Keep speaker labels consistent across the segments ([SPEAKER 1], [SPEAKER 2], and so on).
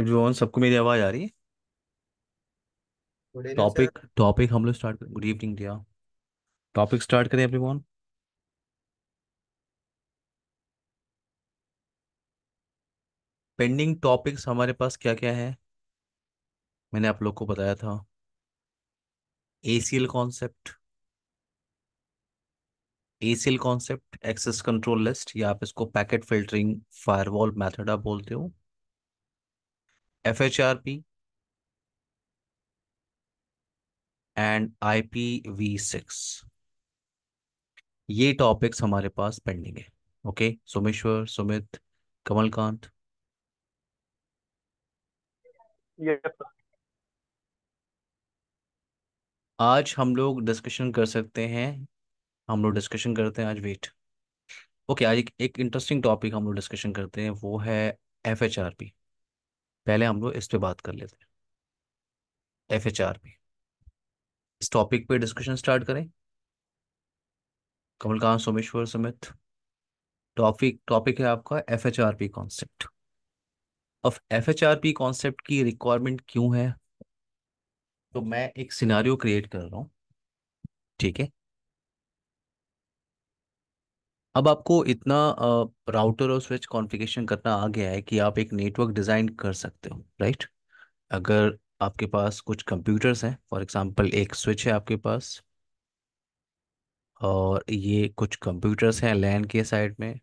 [SPEAKER 1] Everyone सबको मेरी आवाज आ रही है
[SPEAKER 2] good evening sir topic
[SPEAKER 1] topic हम लोग स्टार्ट करें गुड इवनिंग दिया टॉपिक स्टार्ट करें एवरीवन पेंडिंग टॉपिक्स हमारे पास क्या क्या है मैंने आप लोग को बताया था ACL concept ACL concept access control list या आप इसको पैकेट फिल्टरिंग फायरवॉल मेथड आप बोलते हो F H R P and I P V six ये टॉपिक्स हमारे पास पेंडिंग है ओके सोमेश्वर सुमित कमलकांत आज हम लोग डिस्कशन कर सकते हैं हम लोग डिस्कशन करते हैं आज वेट ओके okay, आज एक, एक इंटरेस्टिंग टॉपिक हम लोग डिस्कशन करते हैं वो है एफ एच आर पी पहले हम लोग इस पे बात कर लेते हैं एफ एच आर पी इस टॉपिक पे डिस्कशन स्टार्ट करें कमलकांत सोमेश्वर समेत टॉपिक टॉपिक है आपका F H R P concept अब F H R P concept की रिक्वायरमेंट क्यों है तो मैं एक सिनारियो क्रिएट कर रहा हूँ ठीक है अब आपको इतना राउटर और स्विच कॉन्फ़िगरेशन करना आ गया है कि आप एक नेटवर्क डिज़ाइन कर सकते हो राइट अगर आपके पास कुछ कंप्यूटर्स हैं फॉर एग्जांपल एक स्विच है आपके पास और ये कुछ कंप्यूटर्स हैं लैंड के साइड में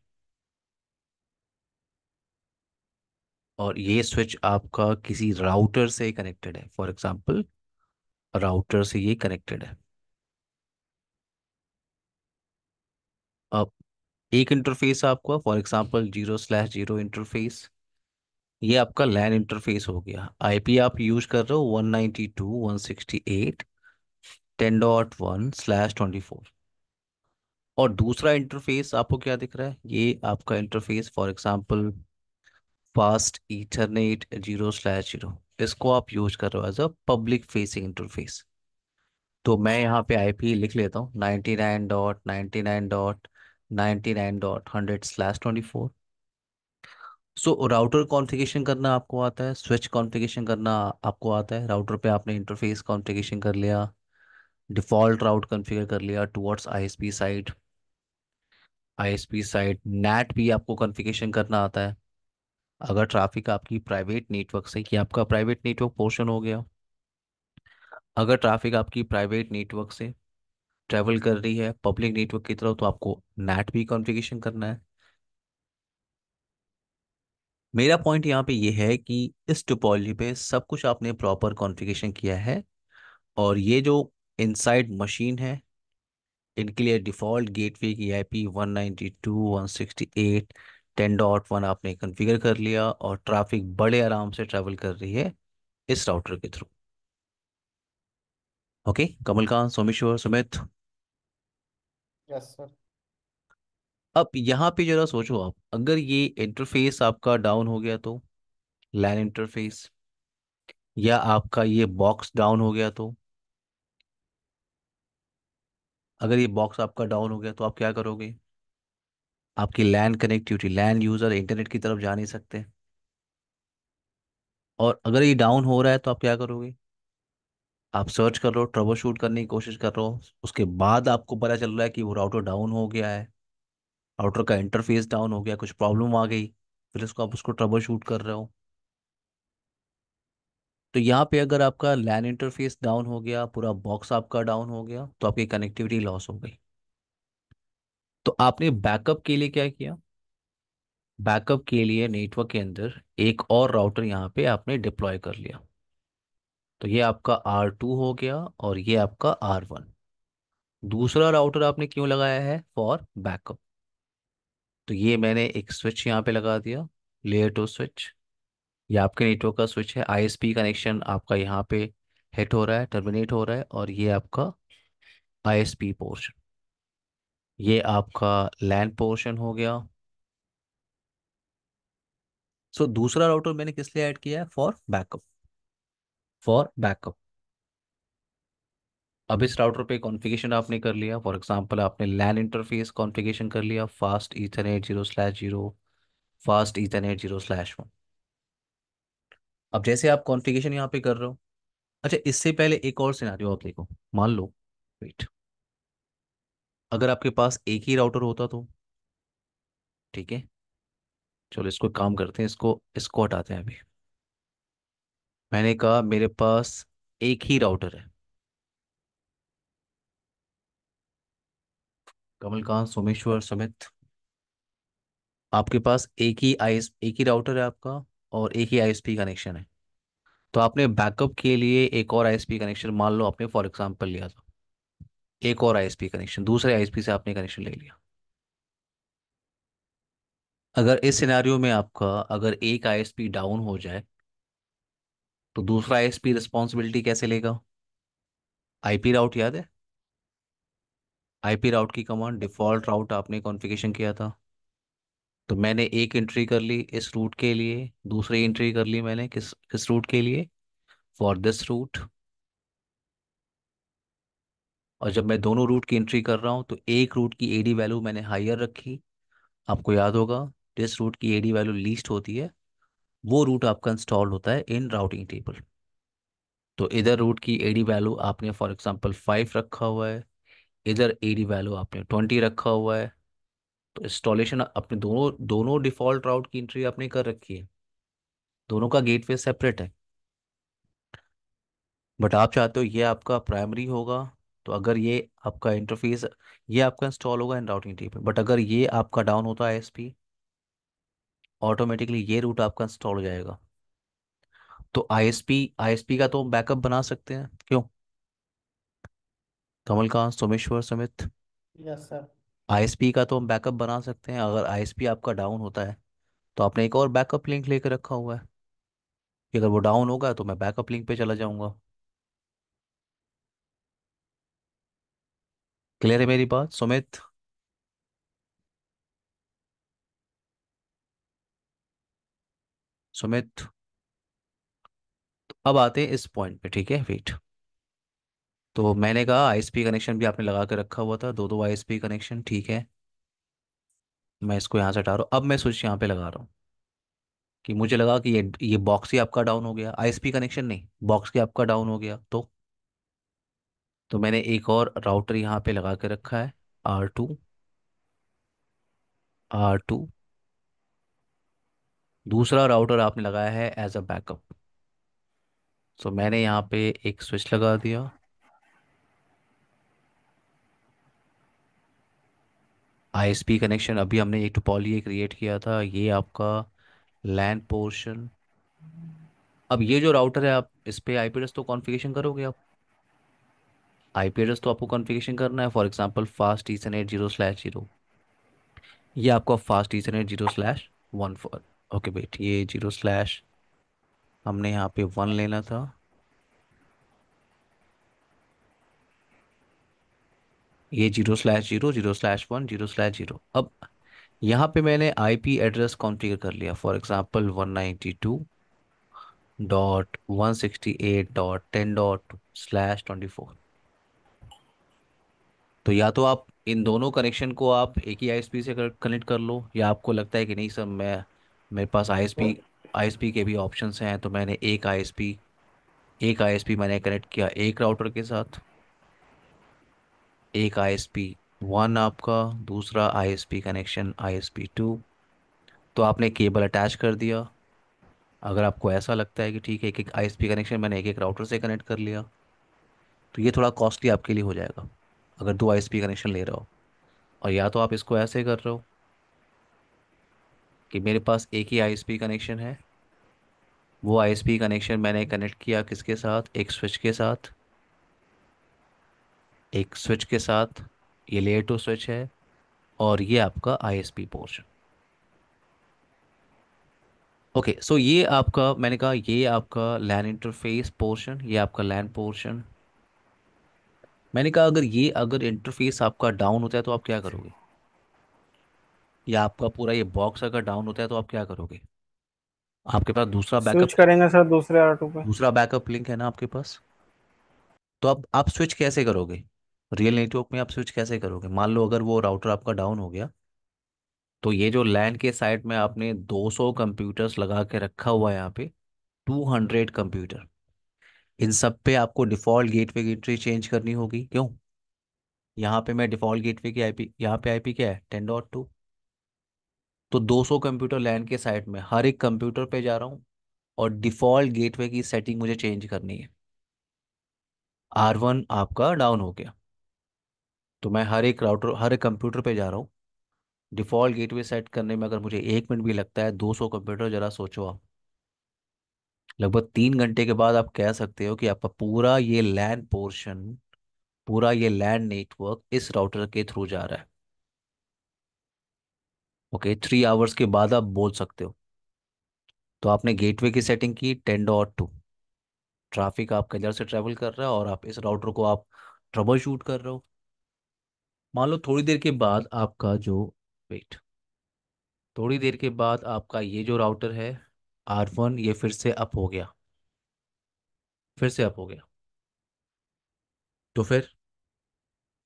[SPEAKER 1] और ये स्विच आपका किसी राउटर से कनेक्टेड है फॉर एग्जांपल राउटर से ये कनेक्टेड है एक इंटरफेस आपका for example zero slash zero interface ये आपका लैन इंटरफेस हो गया आईपी आप यूज कर रहे हो one ninety two one sixty eight ten dot one slash twenty four और दूसरा इंटरफेस आपको क्या दिख रहा है ये आपका interface for example fast ethernet zero slash zero इसको आप यूज कर रहे हो as a public facing interface तो मैं यहाँ पे आईपी लिख लेता हूँ ninety nine dot ninety nine dot 99.100 24 so router configuration करना आपको आता है स्विच कॉन्फ़िगरेशन करना आपको आता है राउटर पे आपने इंटरफेस कॉन्फ़िगरेशन कर लिया डिफ़ॉल्ट राउट कॉन्फ़िगर कर लिया towards ISP site ISP site net भी आपको कॉन्फ़िगरेशन करना आता है अगर ट्रैफिक आपकी प्राइवेट नेटवर्क से कि आपका प्राइवेट नेटवर्क पोर्शन हो गया अगर ट्रैफिक आपकी प्राइवेट नेटवर्क से ट्रेवल कर रही है पब्लिक नेटवर्क की तरफ तो आपको नेट भी कॉन्फ़िगरेशन करना है मेरा पॉइंट यहाँ पे ये है कि इस टोपोलॉजी पे सब कुछ आपने प्रॉपर कॉन्फ़िगरेशन किया है और ये जो इनसाइड मशीन है इनके लिए डिफ़ॉल्ट गेटवे की I P one ninety two one sixty eight ten dot one आपने कॉन्फ़िगर कर लिया और ट्रैफिक बड़े आराम से ट्रैवल कर रही है इस राउटर के through okay Kamalkant Someshwar Sumit yes sir अब यहाँ पे जरा सोचो आप अगर ये इंटरफेस आपका डाउन हो गया तो लैन इंटरफेस या आपका ये बॉक्स डाउन हो गया तो अगर ये बॉक्स आपका डाउन हो गया तो आप क्या करोगे आपकी LAN connectivity LAN user internet की तरफ जा नहीं सकते और अगर ये डाउन हो रहा है तो आप क्या करोगे आप सर्च कर रहे हो ट्रबल शूट करने की कोशिश कर रहे हो उसके बाद आपको पता चल रहा है कि वो राउटर डाउन हो गया है राउटर का इंटरफेस डाउन हो गया कुछ प्रॉब्लम आ गई फिर उसको आप उसको ट्रबल शूट कर रहे हो तो यहाँ पे अगर आपका लैन इंटरफेस डाउन हो गया पूरा बॉक्स आपका डाउन हो गया तो आपकी कनेक्टिविटी लॉस हो गई तो आपने बैकअप के लिए क्या किया बैकअप के लिए नेटवर्क के अंदर एक और राउटर यहाँ पे आपने डिप्लॉय कर लिया तो ये आपका आर टू हो गया और ये आपका आर वन दूसरा राउटर आपने क्यों लगाया है फॉर बैकअप तो ये मैंने एक स्विच यहाँ पे लगा दिया लेयर टू स्विच ये आपके नेटवर्क का स्विच है आईएसपी कनेक्शन आपका यहाँ पे हिट हो रहा है टर्मिनेट हो रहा है और ये आपका आईएसपी पोर्शन ये आपका लैंड पोर्शन हो गया सो so, दूसरा राउटर मैंने किस लिए ऐड किया है फॉर बैकअप फॉर बैकअप अब इस राउटर पे कॉन्फ़िगरेशन आपने कर लिया फॉर एग्जांपल आपने लैन इंटरफेस कॉन्फ़िगरेशन कर लिया fast ethernet zero slash zero fast ethernet zero slash one अब जैसे आप कॉन्फ़िगरेशन यहाँ पे कर रहे हो अच्छा इससे पहले एक और सिनारियो आप देखो मान लो वेट अगर आपके पास एक ही राउटर होता तो ठीक है चलो इसको काम करते हैं इसको इसको हटाते हैं अभी मैंने कहा मेरे पास एक ही राउटर है कमलकांत सोमेश्वर सुमित आपके पास एक ही आई एक ही राउटर है आपका और एक ही आईएसपी कनेक्शन है तो आपने बैकअप के लिए एक और आईएसपी कनेक्शन मान लो आपने फॉर एग्जांपल लिया था एक और आईएसपी कनेक्शन दूसरे आईएसपी से आपने कनेक्शन ले लिया अगर इस सिनेरियो में आपका अगर एक आईएसपी डाउन हो जाए तो दूसरा पी रिस्पॉन्सिबिलिटी कैसे लेगा आईपी राउट याद है आईपी राउट की कमांड डिफॉल्ट राउट आपने कॉन्फ़िगरेशन किया था तो मैंने एक एंट्री कर ली इस रूट के लिए दूसरी एंट्री कर ली मैंने किस किस रूट के लिए फॉर दिस रूट और जब मैं दोनों रूट की एंट्री कर रहा हूँ तो एक रूट की एडी वैल्यू मैंने हायर रखी आपको याद होगा जिस रूट की एडी वैल्यू लीस्ट होती है वो रूट आपका इंस्टॉल होता है इन राउटिंग टेबल तो इधर रूट की एडी वैल्यू आपने फॉर एग्जांपल फाइव रखा हुआ है इधर एडी वैल्यू आपने ट्वेंटी रखा हुआ है तो इंस्टॉलेशन अपने दोनों दोनों डिफॉल्ट राउट की एंट्री आपने कर रखी है दोनों का गेटवे सेपरेट है बट आप चाहते हो ये आपका प्राइमरी होगा तो अगर ये आपका इंटरफेस ये आपका इंस्टॉल होगा इन राउटिंग टेबल बट अगर ये आपका डाउन होता है एस ऑटोमेटिकली ये रूट आपका इंस्टॉल हो जाएगा तो आईएसपी आईएसपी का तो बैकअप बना सकते हैं क्यों कमलकांत सोमेश्वर समेत यस आईएसपी का तो हम बैकअप बना सकते हैं अगर आईएसपी आपका डाउन होता है तो आपने एक और बैकअप लिंक लेकर रखा हुआ है कि अगर वो डाउन होगा तो मैं बैकअप लिंक पे चला जाऊंगा क्लियर है मेरी बात सुमित सुमित तो अब आते हैं इस पॉइंट पे ठीक है वेट तो मैंने कहा आईएसपी कनेक्शन भी आपने लगा के रखा हुआ था दो दो आईएसपी कनेक्शन ठीक है मैं इसको यहाँ से हटा रहा हूँ अब मैं स्विच यहाँ पे लगा रहा हूँ कि मुझे लगा कि ये ये बॉक्स ही आपका डाउन हो गया आईएसपी कनेक्शन नहीं बॉक्स ही आपका डाउन हो गया तो तो मैंने एक और राउटर यहाँ पे लगा के रखा है आर टू आर टू दूसरा राउटर आपने लगाया है एज अ बैकअप सो मैंने यहाँ पे एक स्विच लगा दिया आईएसपी कनेक्शन अभी हमने एक टोपोली क्रिएट किया था ये आपका लैंड पोर्शन अब ये जो राउटर है आप इस पर आई तो कॉन्फ़िगरेशन करोगे आप आई तो आपको कॉन्फ़िगरेशन करना है for example fast eight zero slash zero ये आपका fast eight zero slash one four okay wait ये जीरो स्लैश हमने यहाँ पे वन लेना था ये zero slash zero zero slash one zero slash zero अब यहाँ पे मैंने आईपी एड्रेस कॉन्फ़िगर कर लिया for example one ninety two dot one sixty eight dot ten dot slash twenty four तो या तो आप इन दोनों कनेक्शन को आप एक ही आईएसपी से कनेक्ट कर लो या आपको लगता है कि नहीं सर मैं मेरे पास आईएसपी आईएसपी के भी ऑप्शंस हैं तो मैंने एक आईएसपी एक आईएसपी मैंने कनेक्ट किया एक राउटर के साथ एक आईएसपी वन आपका दूसरा आईएसपी कनेक्शन आईएसपी टू तो आपने केबल अटैच कर दिया अगर आपको ऐसा लगता है कि ठीक है एक एक आईएसपी कनेक्शन मैंने एक एक राउटर से कनेक्ट कर लिया तो ये थोड़ा कॉस्टली आपके लिए हो जाएगा अगर दो आईएसपी कनेक्शन ले रहे हो और या तो आप इसको ऐसे कर रहे हो कि मेरे पास एक ही आईएसपी कनेक्शन है वो आईएसपी कनेक्शन मैंने कनेक्ट किया किसके साथ एक स्विच के साथ एक स्विच के साथ ये लेयर टू स्विच है और ये आपका आईएसपी पोर्शन ओके सो ये आपका मैंने कहा ये आपका लैन इंटरफेस पोर्शन ये आपका लैन पोर्शन मैंने कहा अगर ये अगर इंटरफेस आपका डाउन होता है तो आप क्या करोगे या आपका पूरा ये बॉक्स अगर डाउन होता है तो आप क्या करोगे आपके पास दूसरा स्विच बैकअप
[SPEAKER 2] करेंगे सर दूसरे ऑटो पे
[SPEAKER 1] दूसरा बैकअप लिंक है ना आपके पास तो अब आप स्विच कैसे करोगे रियल नेटवर्क में आप स्विच कैसे करोगे मान लो अगर वो राउटर आपका डाउन हो गया तो ये जो लैंड के साइड में आपने 200 कंप्यूटर्स लगा के रखा हुआ है यहाँ पे 200 कंप्यूटर इन सब पे आपको डिफॉल्ट गेटवे की एंट्री चेंज करनी होगी क्यों यहाँ पे मैं डिफॉल्ट गेटवे की आईपी यहाँ पे आईपी क्या है टेन डॉट टू तो 200 कंप्यूटर लैन के साइड में हर एक कंप्यूटर पे जा रहा हूँ और डिफॉल्ट गेटवे की सेटिंग मुझे चेंज करनी है आर वन आपका डाउन हो गया तो मैं हर एक राउटर हर एक कंप्यूटर पे जा रहा हूँ डिफ़ॉल्ट गेटवे सेट करने में अगर मुझे एक मिनट भी लगता है 200 कंप्यूटर ज़रा सोचो आप लगभग तीन घंटे के बाद आप कह सकते हो कि आपका पूरा ये लैंड पोर्शन पूरा ये लैंड नेटवर्क इस राउटर के थ्रू जा रहा है ओके थ्री आवर्स के बाद आप बोल सकते हो तो आपने गेटवे की सेटिंग की टेन डॉट टू ट्रैफिक आपके कलर से ट्रेवल कर रहा है और आप इस राउटर को आप ट्रबल शूट कर रहे हो मान लो थोड़ी देर के बाद आपका जो वेट थोड़ी देर के बाद आपका ये जो राउटर है आर वन ये फिर से अप हो गया फिर से अप हो गया तो फिर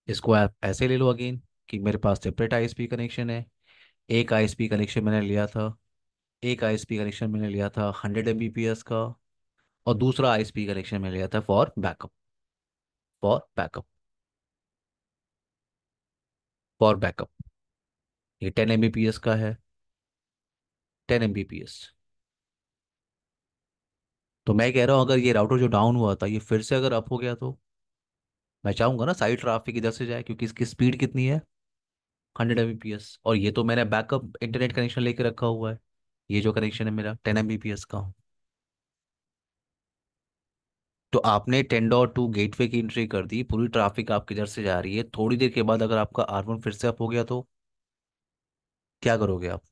[SPEAKER 1] इसको आप ऐसे ले लो अगेन कि मेरे पास सेपरेट आई कनेक्शन है एक आईएसपी कनेक्शन मैंने लिया था एक आईएसपी कनेक्शन मैंने लिया था हंड्रेड एम का और दूसरा आईएसपी कनेक्शन मैंने लिया था for backup for backup for backup ये टेन एम का है टेन एम तो मैं कह रहा हूँ अगर ये राउटर जो डाउन हुआ था ये फिर से अगर अप हो गया तो मैं चाहूँगा ना साइड ट्राफिक इधर से जाए क्योंकि इसकी स्पीड कितनी है हंड्रेड एम और ये तो मैंने बैकअप इंटरनेट कनेक्शन लेके रखा हुआ है ये जो कनेक्शन है मेरा टेन एम का तो आपने ten dot two gateway की एंट्री कर दी पूरी ट्रैफिक आपके इधर से जा रही है थोड़ी देर के बाद अगर आपका आर वन फिर से अप हो गया तो क्या करोगे आप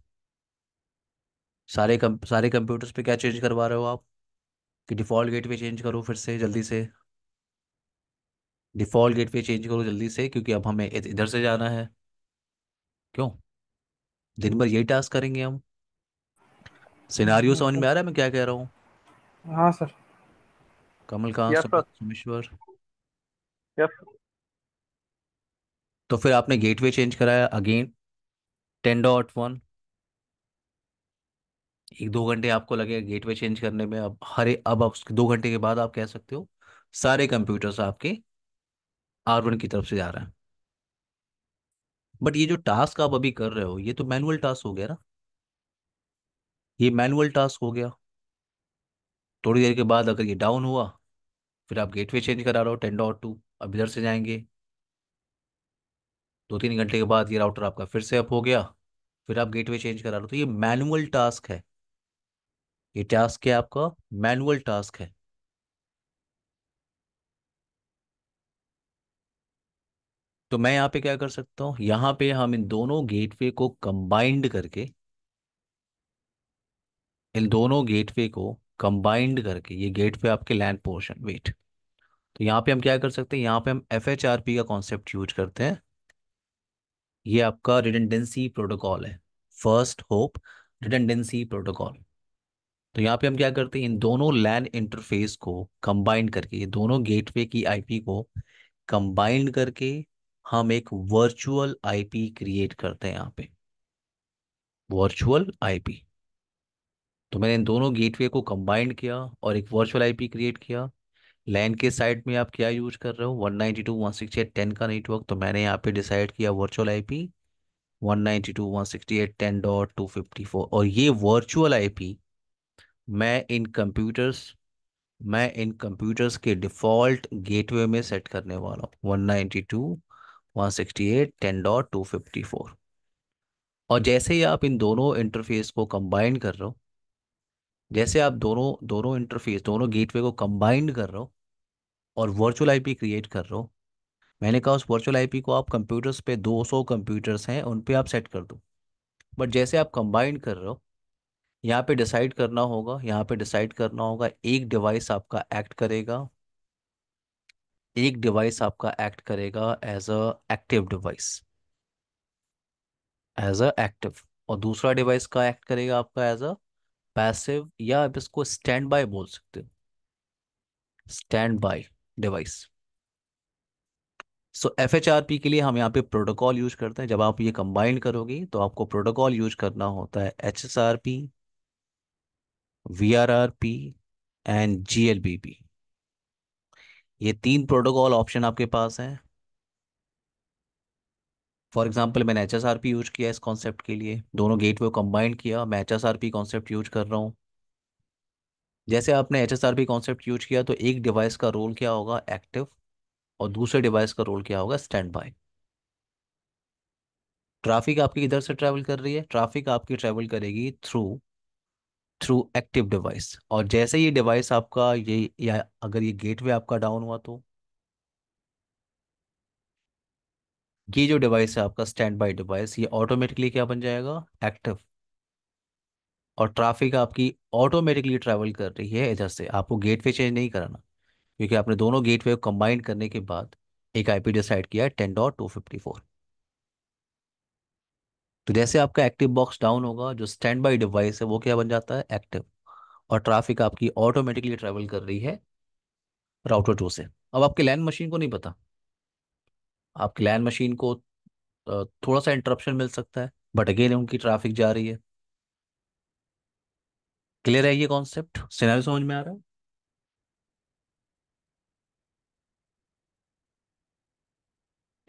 [SPEAKER 1] सारे कम सारे कंप्यूटर्स पे क्या चेंज करवा रहे हो आप कि डिफ़ॉल्ट गेटवे चेंज करो फिर से जल्दी से डिफ़ॉल्ट गेटवे चेंज करो जल्दी से क्योंकि अब हमें इधर से जाना है क्यों दिन भर यही टास्क करेंगे हम सिनारियो समझ में आ रहा है मैं क्या कह रहा हूँ हाँ सर कमल कहाँ यस
[SPEAKER 2] सर यस
[SPEAKER 1] तो फिर आपने गेटवे चेंज कराया अगेन टेन डॉट वन एक दो घंटे आपको लगे गेटवे चेंज करने में अब हरे अब आप दो घंटे के बाद आप कह सकते हो सारे कंप्यूटर्स आपके आर वन की तरफ से जा रहे हैं बट ये जो टास्क आप अभी कर रहे हो ये तो मैनुअल टास्क हो गया ना ये मैनुअल टास्क हो गया थोड़ी देर के बाद अगर ये डाउन हुआ फिर आप गेटवे चेंज करा रहे हो टेन डॉट टू अब इधर से जाएंगे दो तीन घंटे के बाद ये राउटर आपका फिर से अप हो गया फिर आप गेटवे चेंज करा रहे हो तो ये मैनुअल टास्क है ये टास्क है आपका मैनुअल टास्क है तो मैं यहाँ पे क्या कर सकता हूँ यहाँ पे हम इन दोनों गेटवे को कंबाइंड करके इन दोनों गेटवे को कंबाइंड करके ये गेटवे आपके लैंड पोर्शन वेट तो यहाँ पे हम क्या कर सकते हैं यहाँ पे हम एफ एच आर पी का कॉन्सेप्ट यूज करते हैं ये आपका रिडेंडेंसी प्रोटोकॉल है फर्स्ट होप रिडेंडेंसी प्रोटोकॉल तो यहाँ पे हम क्या करते हैं इन दोनों लैंड इंटरफेस को कंबाइंड करके ये दोनों गेटवे की आईपी को कंबाइंड करके हम एक वर्चुअल आईपी क्रिएट करते हैं यहाँ पे वर्चुअल आईपी तो मैंने इन दोनों गेटवे को कंबाइंड किया और एक वर्चुअल आईपी क्रिएट किया लैंड के साइड में आप क्या यूज कर रहे हो वन नाइनटी का नेटवर्क तो मैंने यहाँ पे डिसाइड किया virtual IP one ninety two one sixty eight ten dot two fifty four और ये वर्चुअल आईपी मैं इन कंप्यूटर्स मैं इन कंप्यूटर्स के डिफ़ॉल्ट गेटवे में सेट करने वाला हूँ one two one sixty eight ten dot two fifty four और जैसे ही आप इन दोनों इंटरफेस को कंबाइन कर रहे हो जैसे आप दोनों दोनों इंटरफेस दोनों गेटवे को कंबाइन कर रहे हो और वर्चुअल आईपी क्रिएट कर रहे हो मैंने कहा उस वर्चुअल आईपी को आप कंप्यूटर्स पे 200 कंप्यूटर्स हैं उन पे आप सेट कर दो बट जैसे आप कंबाइन कर रहे हो यहाँ पे डिसाइड करना होगा यहाँ पे डिसाइड करना होगा एक डिवाइस आपका एक्ट करेगा एक डिवाइस आपका एक्ट करेगा as a active device as a active और दूसरा डिवाइस का एक्ट करेगा आपका एज अ पैसिव या आप इसको स्टैंड बाय बोल सकते हो standby device so F H R P के लिए हम यहाँ पे प्रोटोकॉल यूज करते हैं जब आप ये कंबाइन करोगे तो आपको प्रोटोकॉल यूज करना होता है H S R P V R R P and G L B P ये तीन प्रोटोकॉल ऑप्शन आपके पास हैं फॉर एग्जाम्पल मैंने H S R P use किया इस कॉन्सेप्ट के लिए दोनों गेटवे वे कम्बाइंड किया मैं H S R P concept use कर रहा हूँ जैसे आपने H S R P concept use किया तो एक डिवाइस का रोल क्या होगा एक्टिव और दूसरे डिवाइस का रोल क्या होगा स्टैंड बाय ट्राफिक आपकी इधर से ट्रैवल कर रही है ट्राफिक आपकी ट्रैवल करेगी थ्रू थ्रू एक्टिव डिवाइस और जैसे ये डिवाइस आपका ये या अगर ये गेटवे आपका डाउन हुआ तो ये जो डिवाइस है आपका स्टैंड बाई डिवाइस ये ऑटोमेटिकली क्या बन जाएगा एक्टिव और ट्रैफिक आपकी ऑटोमेटिकली ट्रैवल कर रही है इधर से आपको गेटवे चेंज नहीं कराना क्योंकि आपने दोनों गेटवे को कंबाइन करने के बाद एक आईपी डिसाइड किया है ten dot two fifty four तो जैसे आपका एक्टिव बॉक्स डाउन होगा जो स्टैंड बाई डिवाइस है वो क्या बन जाता है एक्टिव और ट्रैफिक आपकी ऑटोमेटिकली ट्रेवल कर रही है राउटर टू से अब आपके लैंड मशीन को नहीं पता आपकी लैंड मशीन को थोड़ा सा इंटरप्शन मिल सकता है बट अगेन उनकी ट्रैफिक जा रही है क्लियर है ये कॉन्सेप्ट सिनेरियो समझ में आ रहा है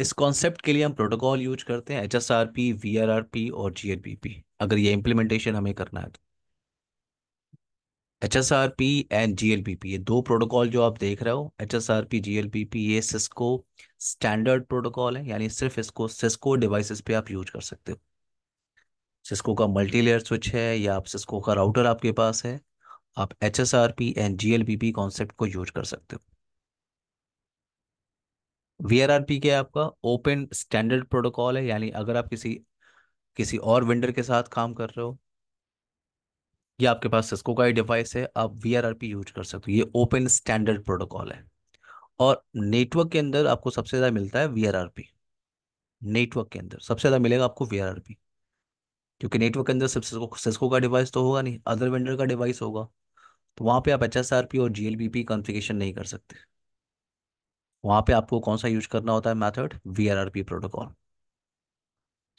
[SPEAKER 1] इस कॉन्सेप्ट के लिए हम प्रोटोकॉल यूज करते हैं H S R P V R R P और जी एन पी पी अगर ये इम्प्लीमेंटेशन हमें करना है तो H S R P and G L P P ये दो प्रोटोकॉल जो आप देख रहे हो H S R P G L P P ये सिस्को स्टैंडर्ड प्रोटोकॉल है यानी सिर्फ इसको सिस्को डिवाइसेस पे आप यूज कर सकते हो सिस्को का मल्टी लेयर स्विच है या आप सिस्को का राउटर आपके पास है आप H S R P and G L P P concept को यूज कर सकते हो वीआरआरपी क्या है आपका ओपन स्टैंडर्ड प्रोटोकॉल है यानी अगर आप किसी किसी और वेंडर के साथ काम कर रहे हो या आपके पास सिस्को का ही डिवाइस है आप वीआरआरपी यूज कर सकते हो ये ओपन स्टैंडर्ड प्रोटोकॉल है और नेटवर्क के अंदर आपको सबसे ज़्यादा मिलता है वीआरआरपी नेटवर्क के अंदर सबसे ज़्यादा मिलेगा आपको वीआरआरपी क्योंकि नेटवर्क के अंदर सिस्को सिस्को का डिवाइस तो होगा नहीं अदर वेंडर का डिवाइस होगा तो वहां पे आप एच और जी एल नहीं कर सकते वहां पे आपको कौन सा यूज करना होता है मेथड वीआरआरपी प्रोटोकॉल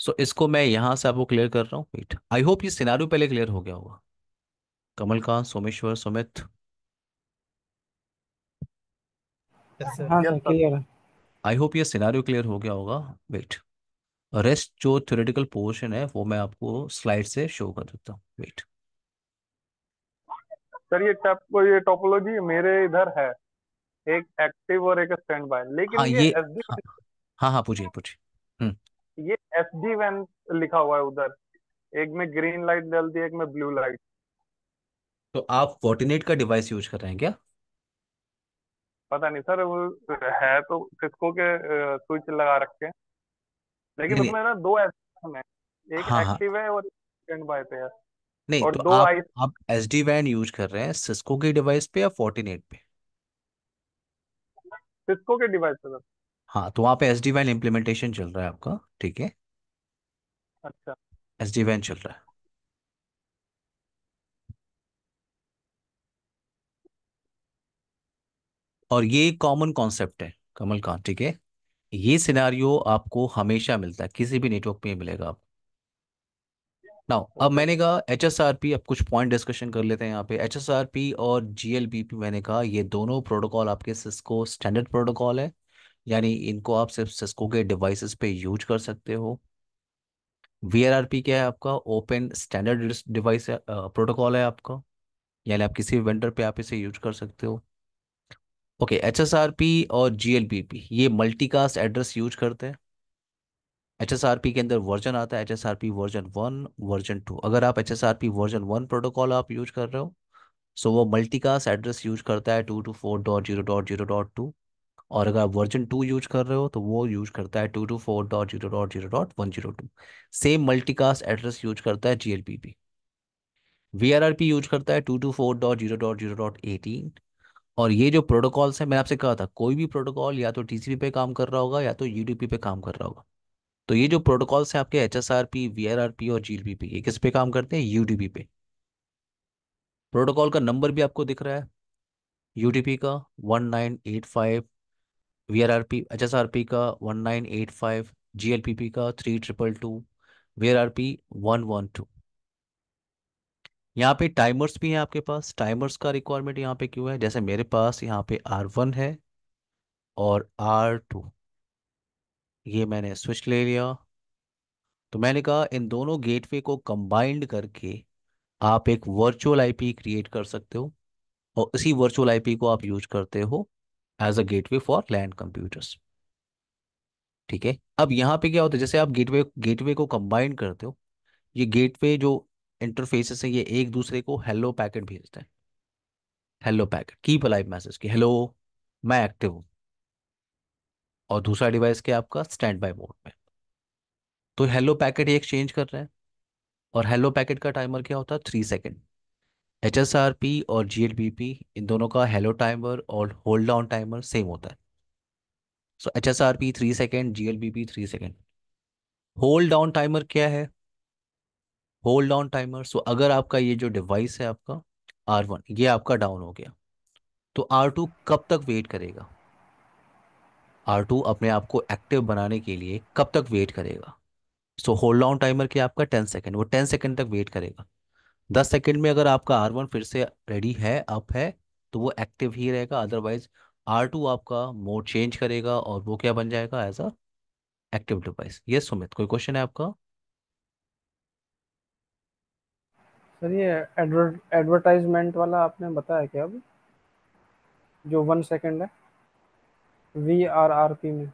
[SPEAKER 1] सो इसको मैं यहां से आपको क्लियर कर रहा हूँ वेट आई होप ये सिनारियो पहले क्लियर हो गया होगा कमल का सोमेश्वर सुमित
[SPEAKER 2] आई
[SPEAKER 1] होप हाँ, ये सिनारियो क्लियर हो गया होगा वेट रेस्ट जो थ्योरेटिकल पोर्शन है वो मैं आपको स्लाइड से शो कर देता हूँ वेट
[SPEAKER 2] सर ये टॉपोलॉजी मेरे इधर है एक एक्टिव और एक स्टैंड बाय लेकिन हाँ, ये, ये SD, हाँ,
[SPEAKER 1] हाँ हाँ पूछिए पूछिए
[SPEAKER 2] हम्म। ये एस डी वैन लिखा हुआ है उधर एक में ग्रीन लाइट डाल दी एक में ब्लू लाइट
[SPEAKER 1] तो आप फोर्टिनेट का डिवाइस यूज कर रहे हैं क्या
[SPEAKER 2] पता नहीं सर वो है तो सिस्को के स्विच लगा रखे हैं लेकिन नहीं, उसमें ना दो एप्लीकेशन है एक हाँ, एक्टिव हाँ। है और स्टैंड बाय पे है नहीं और तो दो आप
[SPEAKER 1] आप एसडी वैन यूज कर रहे हैं सिस्को के डिवाइस पे या फोर्टिनेट पे
[SPEAKER 2] सिस्को के डिवाइस पे सर
[SPEAKER 1] हाँ तो वहाँ पे एस डी वाइन इम्प्लीमेंटेशन चल रहा है आपका ठीक है अच्छा एस डी वाइन चल रहा है और ये कॉमन कॉन्सेप्ट है कमल खान ठीक है ये सिनारियो आपको हमेशा मिलता है किसी भी नेटवर्क पे मिलेगा आपको नाउ अब मैंने कहा एच एस आर पी अब कुछ पॉइंट डिस्कशन कर लेते हैं यहाँ पे एच एस आर पी और जी एल बी पी मैंने कहा ये दोनों प्रोटोकॉल आपके सिस्को स्टैंडर्ड प्रोटोकॉल है यानी इनको आप सिर्फ सिस्को के डिवाइसेस पे यूज कर सकते हो वी आर आर पी क्या है आपका ओपन स्टैंडर्ड डिवाइस प्रोटोकॉल है आपका यानी आप किसी भी वेंडर पे आप इसे यूज कर सकते हो okay H S R P और जी एल बी पी ये मल्टीकास्ट एड्रेस यूज करते हैं एच एस आर पी के अंदर वर्जन आता है H S R P version one version two अगर आप H S R P version one protocol आप यूज कर रहे हो सो वो मल्टीकास्ट एड्रेस यूज करता है two two four dot zero dot zero dot two और अगर आप वर्जन टू यूज कर रहे हो तो वो यूज करता है two two four dot zero dot zero dot one zero two same multicast address use करता है G L P P V R R P use करता है two two four dot zero dot zero dot eighteen और ये जो protocols है मैंने आपसे कहा था कोई भी प्रोटोकॉल या तो टीसीपी पे काम कर रहा होगा या तो यूडीपी पे काम कर रहा होगा तो ये जो प्रोटोकॉल्स हैं आपके H S R P V R R P और जी एल पी पे ये किस पे काम करते हैं यूडीपी पे प्रोटोकॉल का नंबर भी आपको दिख रहा है यूडीपी का one nine eight five V R R P H S R P का one nine eight five G L P P का three triple two V R R P one one two यहाँ पे timers भी हैं आपके पास timers का requirement यहाँ पे क्यों है जैसे मेरे पास यहाँ पे आर वन है और आर टू ये मैंने स्विच ले लिया तो मैंने कहा इन दोनों गेटवे को कंबाइंड करके आप एक वर्चुअल आईपी क्रिएट कर सकते हो और इसी वर्चुअल आईपी को आप यूज करते हो as a gateway for land computers ठीक है अब यहाँ पे क्या होता है जैसे आप गेटवे गेटवे को कंबाइंड करते हो ये गेटवे जो इंटरफेसेस हैं ये एक दूसरे को हेलो पैकेट भेजते हैं hello packet keep alive message की हेलो मैं एक्टिव हूँ और दूसरा डिवाइस क्या आपका स्टैंड बाय मोड में तो हेलो पैकेट ये एक्सचेंज कर रहे हैं और हेलो पैकेट का टाइमर क्या होता है three second H S R P और जी एल बी पी इन दोनों का हेलो टाइमर और होल्ड डाउन टाइमर सेम होता है so H S R P three second G L B P three second hold down timer क्या है hold down timer सो अगर आपका ये जो डिवाइस है आपका आर वन ये आपका डाउन हो गया तो आर टू कब तक वेट करेगा आर टू अपने आप को एक्टिव बनाने के लिए कब तक वेट करेगा सो होल्ड डाउन टाइमर क्या आपका टेन सेकेंड वो टेन सेकेंड तक वेट करेगा दस सेकेंड में अगर आपका आर वन फिर से रेडी है अप है तो वो एक्टिव ही रहेगा अदरवाइज आर टू आपका मोड चेंज करेगा और वो क्या बन जाएगा एज अ एक्टिव डिवाइस ये सुमित कोई क्वेश्चन है आपका
[SPEAKER 2] सर ये एडवर्टाइजमेंट वाला आपने बताया क्या अभी जो वन सेकेंड है वी आर आर पी में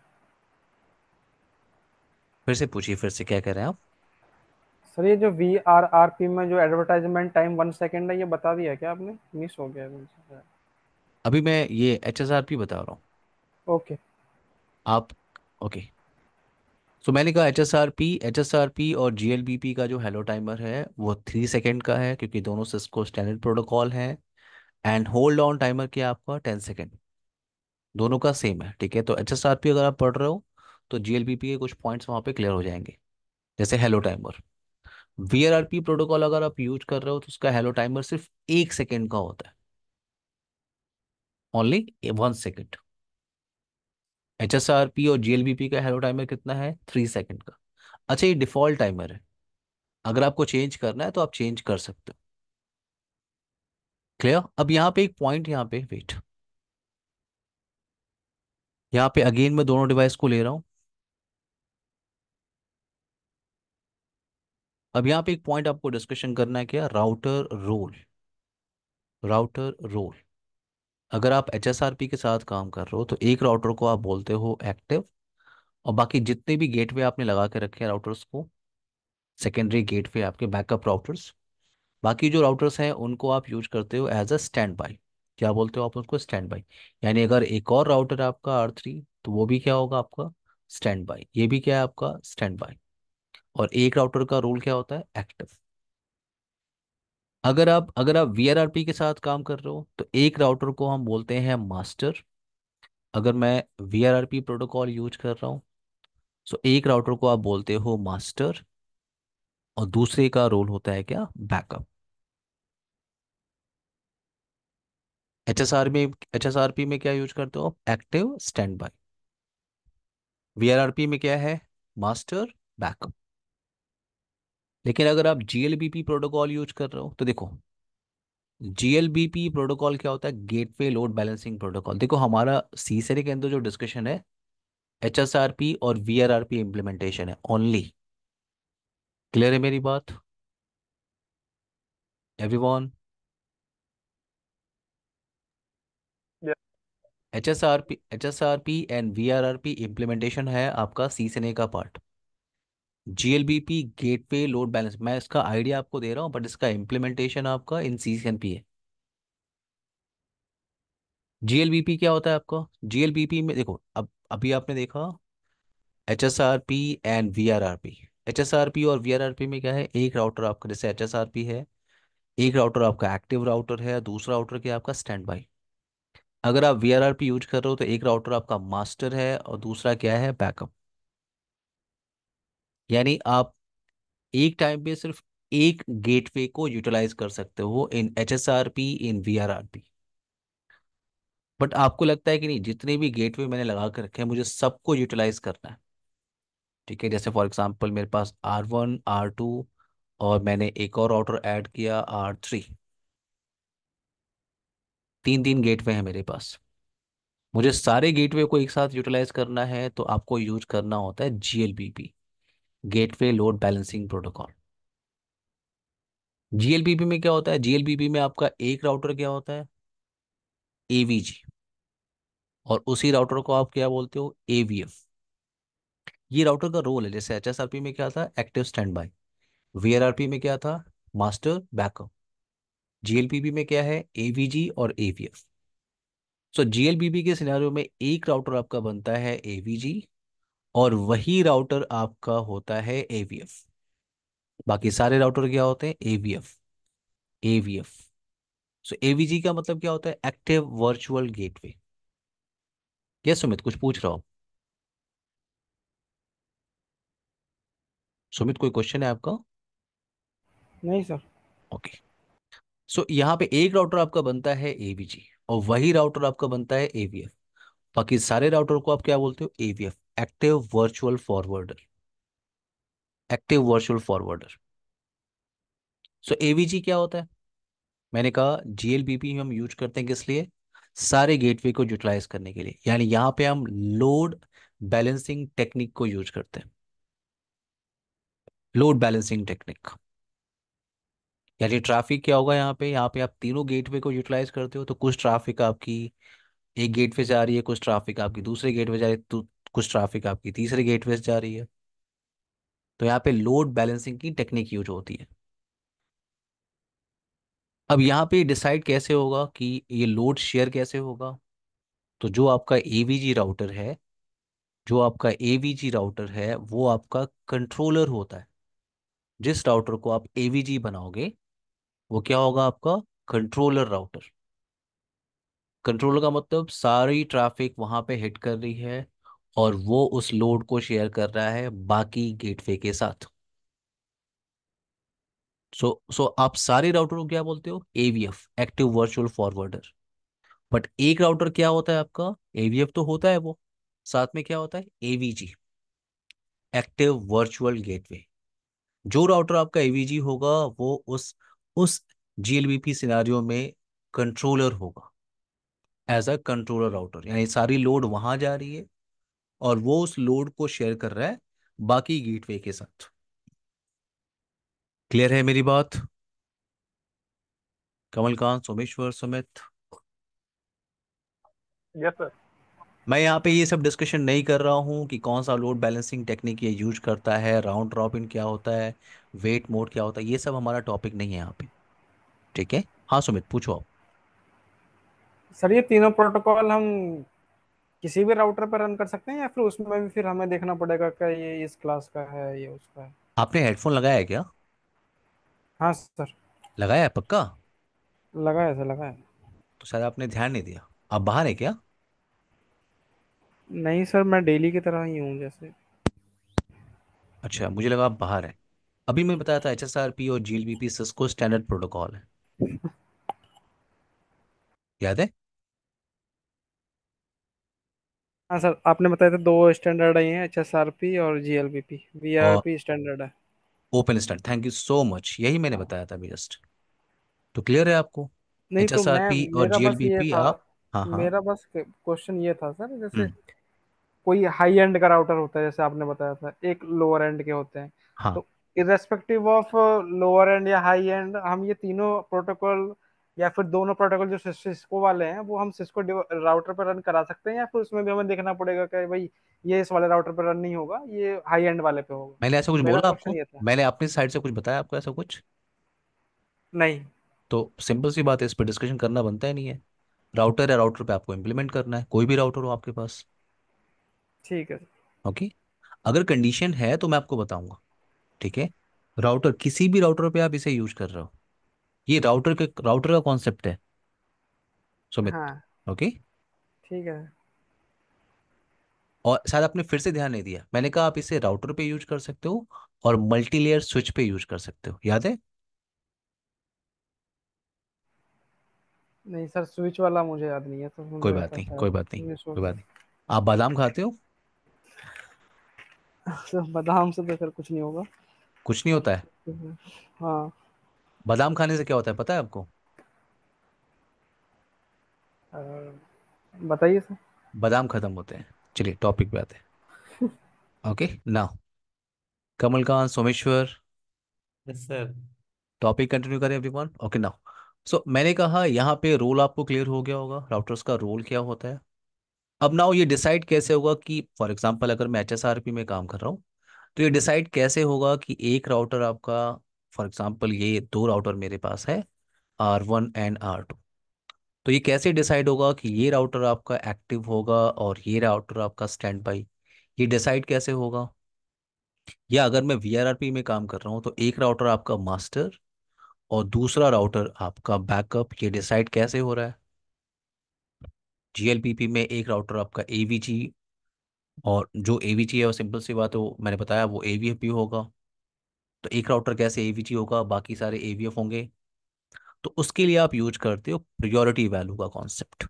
[SPEAKER 1] फिर से पूछिए फिर से क्या कह रहे हैं आप
[SPEAKER 2] सर ये जो वी आर आर पी में जो एडवर्टाइजमेंट टाइम वन सेकेंड है ये बता दिया क्या आपने मिस हो गया मुझे
[SPEAKER 1] अभी मैं ये एच एस आर पी बता रहा हूँ ओके आप ओके सो मैंने कहा H S R P H S R P और जी एल बी पी का जो हेलो टाइमर है वो थ्री सेकेंड का है क्योंकि दोनों सिस्को स्टैंडर्ड प्रोटोकॉल है एंड होल्ड ऑन टाइमर क्या आपका टेन सेकेंड दोनों का सेम है ठीक है तो एच अगर आप पढ़ रहे हो तो जीएलबीपी के कुछ पॉइंट्स वहां पे क्लियर हो जाएंगे जैसे हेलो टाइमर वीआरआरपी प्रोटोकॉल अगर आप यूज कर रहे हो तो उसका हेलो टाइमर सिर्फ एक सेकेंड का होता है only one second H S R P और जीएलबीपी का हेलो टाइमर कितना है थ्री सेकेंड का अच्छा ये डिफॉल्ट टाइमर है अगर आपको चेंज करना है तो आप चेंज कर सकते हो क्लियर अब यहाँ पे एक पॉइंट यहाँ पे वेट यहाँ पे अगेन मैं दोनों डिवाइस को ले रहा हूँ अब यहाँ पे एक पॉइंट आपको डिस्कशन करना है क्या राउटर रोल राउटर रोल अगर आप एच के साथ काम कर रहे हो तो एक राउटर को आप बोलते हो एक्टिव और बाकी जितने भी गेटवे आपने लगा के रखे हैं राउटर्स को सेकेंडरी गेटवे आपके बैकअप राउटर्स बाकी जो राउटर्स हैं उनको आप यूज करते हो एज अ स्टैंड बाई क्या बोलते हो आप उसको स्टैंड बाई यानी अगर एक और राउटर है आपका आर थ्री तो वो भी क्या होगा आपका स्टैंड बाई ये भी क्या है आपका स्टैंड बाई और एक राउटर का रोल क्या होता है एक्टिव अगर आप अगर आप वी के साथ काम कर रहे हो तो एक राउटर को हम बोलते हैं मास्टर अगर मैं वी प्रोटोकॉल यूज कर रहा हूँ सो तो एक राउटर को आप बोलते हो मास्टर और दूसरे का रोल होता है क्या बैकअप एच एस आर में एच एस आर पी में क्या यूज करते हो active standby V R R P में क्या है मास्टर बैकअप लेकिन अगर आप जीएलबीपी प्रोटोकॉल यूज कर रहे हो तो देखो जीएलबीपी प्रोटोकॉल क्या होता है गेटवे लोड बैलेंसिंग प्रोटोकॉल देखो हमारा सीसरी के अंदर जो डिस्कशन है एच एस आर पी और V R R P implementation है ओनली क्लियर है मेरी बात everyone H S R P H S R P and V R R P implementation है आपका सी एन ए का part G L B P gateway load balance मैं इसका idea आपको दे रहा हूँ बट इसका इम्प्लीमेंटेशन आपका इन सी एन पी है जी एल बी पी क्या होता है आपका जी एल बी पी में देखो अब अभी आपने देखा H S R P and V R R P H S R P और वी आर आर पी में क्या है एक राउटर आपका जैसे एच एस आर पी है एक राउटर आपका एक्टिव राउटर है दूसरा राउटर क्या आपका स्टैंड बाई अगर आप V R R P use कर रहे हो तो एक राउटर आपका मास्टर है और दूसरा क्या है बैकअप यानी आप एक टाइम पे सिर्फ एक गेटवे को यूटिलाइज कर सकते हो in H S R P in V R R P but आपको लगता है कि नहीं जितने भी गेटवे मैंने लगा कर रखे हैं मुझे सबको यूटिलाइज करना है ठीक है जैसे फॉर एग्जांपल मेरे पास आर वन आर टू और मैंने एक और राउटर ऐड किया आर थ्री तीन तीन गेटवे हैं मेरे पास मुझे सारे गेटवे को एक साथ यूटिलाइज करना है तो आपको यूज करना होता है GLBP gateway load balancing protocol GLBP में क्या होता है जीएलबीपी में आपका एक राउटर क्या होता है एवीजी और उसी राउटर को आप क्या बोलते हो एवीएफ ये राउटर का रोल है जैसे एच में क्या था एक्टिव स्टैंड बाई वीआरआरपी में क्या था मास्टर बैकअप जीएलपीबी में क्या है एवीजी और एवीएफ सो जीएलपीबी के सिनेरियो में एक राउटर आपका बनता है एवीजी और वही राउटर आपका होता है एवीएफ बाकी सारे राउटर क्या होते हैं एवीएफ एवीएफ सो एवीजी का मतलब क्या होता है active virtual gateway yes Sumit कुछ पूछ रहा हूँ सुमित कोई क्वेश्चन है आपका
[SPEAKER 2] नहीं सर ओके okay.
[SPEAKER 1] सो यहाँ पे एक राउटर आपका बनता है एवीजी और वही राउटर आपका बनता है एवीएफ बाकी सारे राउटर को आप क्या बोलते हो AVF active virtual forwarder active virtual forwarder so AVG क्या होता है मैंने कहा जीएलबीपी हम यूज करते हैं किस लिए सारे गेटवे को यूटिलाइज करने के लिए यानी यहाँ पे हम लोड बैलेंसिंग टेक्निक को यूज करते हैं लोड बैलेंसिंग टेक्निक यानी ट्रैफिक क्या होगा यहाँ पे यहाँ पे आप तीनों गेटवे को यूटिलाइज करते हो तो कुछ ट्रैफिक आपकी एक गेटवे से आ रही है कुछ ट्रैफिक आपकी दूसरे गेटवे जा रही है तो कुछ ट्रैफिक आपकी तीसरे गेटवे से जा रही है तो यहाँ पे लोड बैलेंसिंग की टेक्निक यूज होती है अब यहाँ पे डिसाइड कैसे होगा कि ये लोड शेयर कैसे होगा तो जो आपका ए राउटर है जो आपका ए राउटर है वो आपका कंट्रोलर होता है जिस राउटर को आप ए बनाओगे वो क्या होगा आपका कंट्रोलर राउटर कंट्रोलर का मतलब सारी ट्रैफिक वहां पे हिट कर रही है और वो उस लोड को शेयर कर रहा है बाकी गेटवे के साथ सो so, सो so आप सारे राउटर को क्या बोलते हो AVF active virtual forwarder but एक राउटर क्या होता है आपका एवीएफ तो होता है वो साथ में क्या होता है एवीजी एक्टिव वर्चुअल गेटवे जो राउटर आपका एवीजी होगा वो उस उस जीएलबीपी सिनारियो में कंट्रोलर होगा एज अ कंट्रोलर राउटर यानी सारी लोड वहां जा रही है और वो उस लोड को शेयर कर रहा है बाकी गेटवे के साथ क्लियर है मेरी बात कमलकांत सोमेश्वर सुमित यस सर मैं यहाँ पे ये सब डिस्कशन नहीं कर रहा हूँ कि कौन सा लोड बैलेंसिंग टेक्निक ये यूज करता है राउंड रॉबिन क्या होता है वेट मोड क्या होता है ये सब हमारा टॉपिक नहीं है यहाँ पे ठीक है हाँ सुमित पूछो आप
[SPEAKER 2] सर ये तीनों प्रोटोकॉल हम किसी भी राउटर पर रन कर सकते हैं या फिर उसमें भी फिर हमें देखना पड़ेगा कि ये इस क्लास का है ये उसका है
[SPEAKER 1] आपने हेडफोन लगाया है क्या हाँ सर लगाया है पक्का
[SPEAKER 2] लगाया सर लगाया तो
[SPEAKER 1] शायद आपने ध्यान नहीं दिया आप बाहर है क्या
[SPEAKER 2] नहीं सर मैं डेली की तरह ही हूँ जैसे
[SPEAKER 1] अच्छा मुझे लगा आप बाहर हैं अभी मैं बताया था एच एस आर पी और G L B P Cisco standard protocol है याद है
[SPEAKER 2] हाँ सर आपने बताया था दो स्टैंडर्ड आई हैं एच एस आर पी और G L B P V R P standard है
[SPEAKER 1] open standard thank you so much यही मैंने बताया था अभी जस्ट तो क्लियर है आपको नहीं तो मैं पी और मेरा बस ये पी था आप हाँ हाँ मेरा
[SPEAKER 2] बस क्वेश्चन ये था सर जैसे हम्म कोई हाई एंड का राउटर होता है जैसे आपने बताया था एक लोअर एंड के होते हैं हाँ. तो इरेस्पेक्टिव ऑफ लोअर एंड या हाई एंड हम ये तीनों प्रोटोकॉल या फिर दोनों प्रोटोकॉल जो सिस्को वाले हैं वो हम सिस्को राउटर पर रन करा सकते हैं या फिर उसमें भी हमें देखना पड़ेगा कि भाई ये इस वाले राउटर पर रन नहीं होगा ये हाई एंड वाले पे होगा मैंने ऐसा कुछ बोला आपको
[SPEAKER 1] मैंने अपनी साइड से कुछ बताया आपको ऐसा कुछ नहीं तो सिंपल सी बात है इस पर डिस्कशन करना बनता ही नहीं है राउटर या राउटर पे आपको इम्प्लीमेंट करना है कोई भी राउटर हो आपके पास ठीक है ओके अगर कंडीशन है तो मैं आपको बताऊंगा ठीक है राउटर किसी भी राउटर पे आप इसे यूज कर रहे हो ये राउटर के राउटर का कॉन्सेप्ट है सुमित हाँ ओके ठीक है और शायद आपने फिर से ध्यान नहीं दिया मैंने कहा आप इसे राउटर पे यूज कर सकते हो और मल्टीलेयर स्विच पे यूज कर सकते हो याद है
[SPEAKER 2] नहीं सर स्विच वाला मुझे याद नहीं है तो कोई बात नहीं कोई बात नहीं कोई बात नहीं
[SPEAKER 1] आप बादाम खाते हो
[SPEAKER 2] तो बादाम से बेहतर तो कुछ नहीं होगा कुछ नहीं होता है हाँ
[SPEAKER 1] बादाम खाने से क्या होता है पता है आपको बताइए सर बादाम खत्म होते हैं चलिए टॉपिक पे आते हैं okay now Kamalkant Someshwar sir topic continue करें एवरीवन ओके नाउ सो मैंने कहा यहाँ पे रोल आपको क्लियर हो गया होगा राउटर्स का रोल क्या होता है अब ना ये डिसाइड कैसे होगा कि फॉर एग्जाम्पल अगर मैं एच में काम कर रहा हूँ तो ये डिसाइड कैसे होगा कि एक राउटर आपका फॉर एग्जाम्पल ये दो राउटर मेरे पास है R one and R two तो ये कैसे डिसाइड होगा कि ये राउटर आपका एक्टिव होगा और ये राउटर आपका स्टैंड बाई ये डिसाइड कैसे होगा या अगर मैं वी में काम कर रहा हूँ तो एक राउटर आपका मास्टर और दूसरा राउटर आपका बैकअप ये डिसाइड कैसे हो रहा है जी में एक राउटर आपका ए और जो ए है वो सिंपल सी बात हो मैंने बताया वो ए भी होगा तो एक राउटर कैसे ए होगा बाकी सारे ए होंगे तो उसके लिए आप यूज करते हो प्रियोरिटी वैल्यू का कॉन्सेप्ट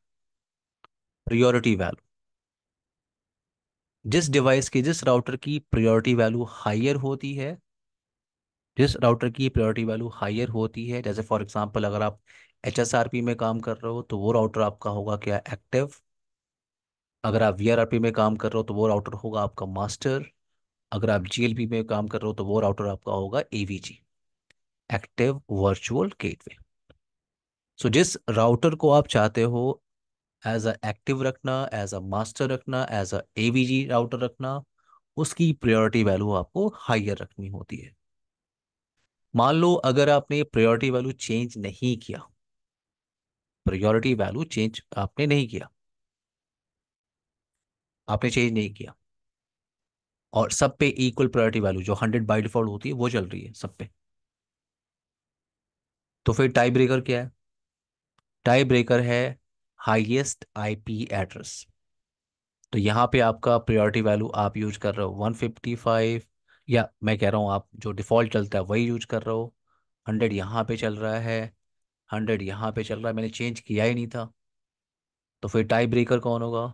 [SPEAKER 1] प्रियोरिटी वैल्यू जिस डिवाइस की जिस राउटर की प्रियोरिटी वैल्यू हायर होती है जिस राउटर की प्रायोरिटी वैल्यू हायर होती है जैसे फॉर एग्जांपल अगर आप एच में काम कर रहे हो तो वो राउटर आपका होगा क्या एक्टिव अगर आप वी में काम कर रहे हो तो वो राउटर होगा आपका मास्टर अगर आप जी में काम कर रहे हो तो वो राउटर आपका होगा A active virtual gateway so जिस राउटर को आप चाहते हो एज अ एक्टिव रखना एज अ मास्टर रखना एज अ ए राउटर रखना उसकी प्रायोरिटी वैल्यू आपको हायर रखनी होती है मान लो अगर आपने प्रायोरिटी वैल्यू चेंज नहीं किया प्रायोरिटी वैल्यू चेंज आपने नहीं किया आपने चेंज नहीं किया और सब पे इक्वल प्रायोरिटी वैल्यू जो हंड्रेड बाई डिफॉल्ट होती है वो चल रही है सब पे तो फिर टाई ब्रेकर क्या है टाई ब्रेकर है हाईएस्ट आईपी एड्रेस तो यहां पे आपका प्रायोरिटी वैल्यू आप यूज कर रहे हो 155 या मैं कह रहा हूँ आप जो डिफ़ॉल्ट चलता है वही यूज कर रहे हो हंड्रेड यहाँ पे चल रहा है हंड्रेड यहाँ पे चल रहा है मैंने चेंज किया ही नहीं था तो फिर टाइप ब्रेकर कौन होगा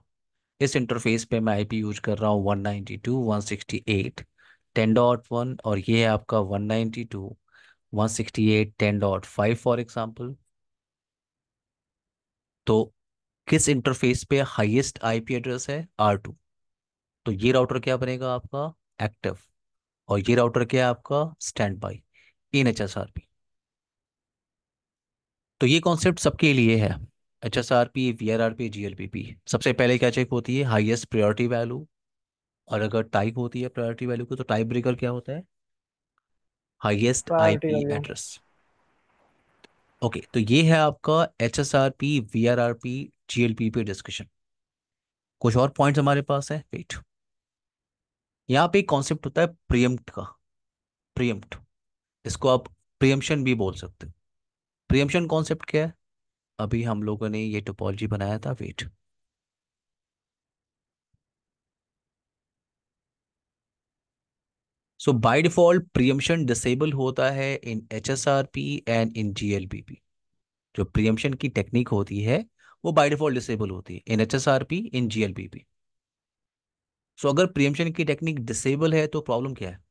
[SPEAKER 1] इस इंटरफेस पे मैं आईपी यूज कर रहा हूँ one one two sixty eight ten dot one और ये है आपका one one two sixty eight ten dot five for example तो किस इंटरफेस पे हाईएस्ट आईपी एड्रेस है आर टू तो ये राउटर क्या बनेगा आपका एक्टिव और ये राउटर क्या है आपका standby in H S R P तो ये कॉन्सेप्ट सबके लिए है H S R P V R R P G L P P सबसे पहले क्या चेक होती है हाईएस्ट प्रायोरिटी वैल्यू और अगर टाइप होती है प्रायोरिटी वैल्यू की तो टाइप ब्रेकर क्या होता है हाईएस्ट आईपी एड्रेस ओके तो ये है आपका H S R P V R R P G L P P discussion कुछ और पॉइंट्स हमारे पास है वेट यहाँ पे कॉन्सेप्ट होता है प्रियम्प्ट का प्रियम्प्ट इसको आप प्रियम्शन भी बोल सकते प्रियम्शन कॉन्सेप्ट क्या है अभी हम लोगों ने ये टोपोलॉजी बनाया था wait so by default preemption disable होता है in H S R P and in GLBP जो प्रियम्शन की टेक्निक होती है वो बाय डिफॉल्ट डिसेबल होती है in H S R P in GLBP so अगर प्रियमशन की टेक्निक डिसेबल है तो प्रॉब्लम क्या है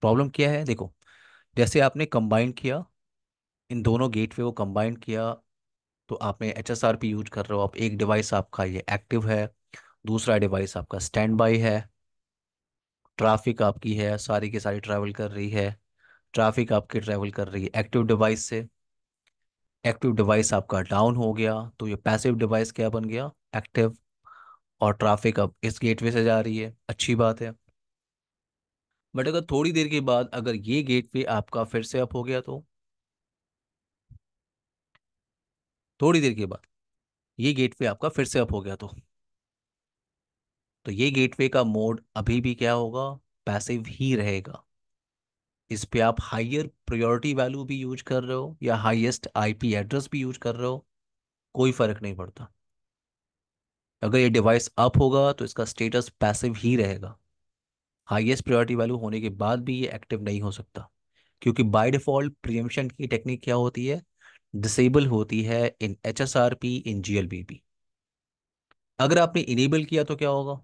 [SPEAKER 1] प्रॉब्लम क्या है देखो जैसे आपने कंबाइन किया इन दोनों गेटवे को कंबाइन किया तो आपने H S R P use कर रहे हो आप एक डिवाइस आपका ये एक्टिव है दूसरा डिवाइस आपका स्टैंड बाई है ट्रैफिक आपकी है सारी की सारी ट्रैवल कर रही है ट्रैफिक आपकी ट्रैवल कर रही है एक्टिव डिवाइस से एक्टिव डिवाइस आपका डाउन हो गया तो ये पैसिव डिवाइस क्या बन गया एक्टिव और ट्रैफिक अब इस गेटवे से जा रही है अच्छी बात है बट अगर थोड़ी देर के बाद अगर ये गेटवे आपका फिर से अप हो गया तो थोड़ी देर के बाद ये गेटवे आपका फिर से अप हो गया तो तो ये गेटवे का मोड अभी भी क्या होगा पैसिव ही रहेगा इस पे आप हाइयर प्रायोरिटी वैल्यू भी यूज कर रहे हो या हाईएस्ट आईपी एड्रेस भी यूज कर रहे हो कोई फर्क नहीं पड़ता अगर ये डिवाइस अप होगा तो इसका स्टेटस पैसिव ही रहेगा हाईएस्ट प्रायोरिटी वैल्यू होने के बाद भी ये एक्टिव नहीं हो सकता क्योंकि बाय डिफॉल्ट प्रियम्पशन की टेक्निक क्या होती है डिसेबल होती है in H S R P in G L B P अगर आपने इनेबल किया तो क्या होगा